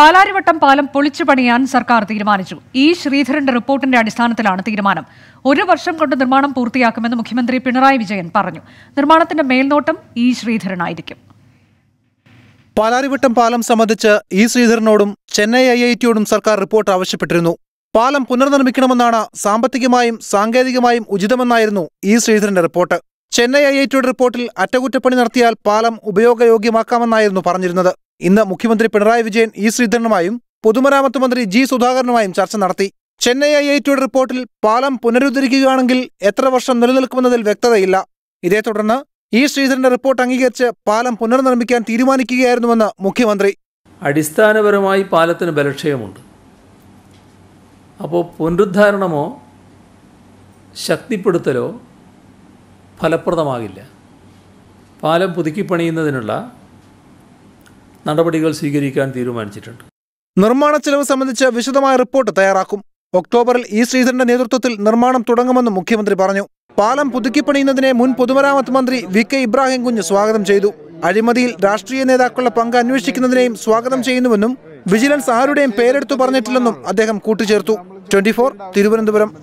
പാലാരിവട്ടം പാലം പൊളിച്ചു പണിയാൻ സർക്കാർ തീരുമാനിച്ചു ഇ ശ്രീധരന്റെ റിപ്പോർട്ടിന്റെ അടിസ്ഥാനത്തിലാണ് തീരുമാനം ഒരു വർഷം കൊണ്ട് നിർമ്മാണം പൂർത്തിയാക്കുമെന്ന് മുഖ്യമന്ത്രി പിണറായി വിജയൻ പറഞ്ഞു നിർമ്മാണത്തിന്റെ മേൽനോട്ടം ഇ ശ്രീധരനായിരിക്കും പാലാരിവട്ടം പാലം സംബന്ധിച്ച് ഇ ശ്രീധരനോടും ചെന്നൈ ഐ ഐ ടിയോടും സർക്കാർ റിപ്പോർട്ട് ആവശ്യപ്പെട്ടിരുന്നു പാലം പുനർനിർമ്മിക്കണമെന്നാണ് സാമ്പത്തികമായും സാങ്കേതികമായും ഉചിതമെന്നായിരുന്നു ഇ ശ്രീധരന്റെ റിപ്പോർട്ട് ചെന്നൈ ഐ ഐ ടിയുടെ റിപ്പോർട്ടിൽ അറ്റകുറ്റപ്പണി നടത്തിയാൽ പാലം ഉപയോഗയോഗ്യമാക്കാമെന്നായിരുന്നു പറഞ്ഞിരുന്നത് ഇന്ന് മുഖ്യമന്ത്രി പിണറായി വിജയൻ ഇ ശ്രീധരനുമായും പൊതുമരാമത്ത് മന്ത്രി ജി സുധാകരനുമായും ചർച്ച നടത്തി ചെന്നൈ ഐ ഐ ടിയുടെ റിപ്പോർട്ടിൽ പാലം പുനരുദ്ധരിക്കുകയാണെങ്കിൽ എത്ര വർഷം നിലനിൽക്കുമെന്നതിൽ വ്യക്തതയില്ല ഇതേ തുടർന്ന് ഇ ശ്രീധരന്റെ റിപ്പോർട്ട് അംഗീകരിച്ച് പാലം പുനർനിർമ്മിക്കാൻ തീരുമാനിക്കുകയായിരുന്നുവെന്ന് മുഖ്യമന്ത്രി അടിസ്ഥാനപരമായി പാലത്തിന് ബലക്ഷയമുണ്ട് അപ്പോൾ പുനരുദ്ധാരണമോ ശക്തിപ്പെടുത്തലോ ഫലപ്രദമാകില്ല പാലം പുതുക്കി പണിയുന്നതിനുള്ള നടപടികൾ സ്വീകരിക്കാൻ തീരുമാനിച്ചിട്ടുണ്ട് നിർമ്മാണ ചെലവ് സംബന്ധിച്ച് വിശദമായ റിപ്പോർട്ട് തയ്യാറാക്കും ഒക്ടോബറിൽ ഇ ശ്രീധരന്റെ നേതൃത്വത്തിൽ നിർമ്മാണം തുടങ്ങുമെന്നും മുഖ്യമന്ത്രി പറഞ്ഞു പാലം പുതുക്കിപ്പണിയുന്നതിനെ മുൻ പൊതുമരാമത്ത് മന്ത്രി വി കെ ഇബ്രാഹിം കുഞ്ഞ് സ്വാഗതം ചെയ്തു അഴിമതിയിൽ രാഷ്ട്രീയ നേതാക്കളുടെ പങ്ക് അന്വേഷിക്കുന്നതിനെയും സ്വാഗതം ചെയ്യുന്നുവെന്നും വിജിലൻസ് ആരുടെയും പേരെടുത്തു പറഞ്ഞിട്ടില്ലെന്നും അദ്ദേഹം കൂട്ടിച്ചേർത്തു ട്വന്റി തിരുവനന്തപുരം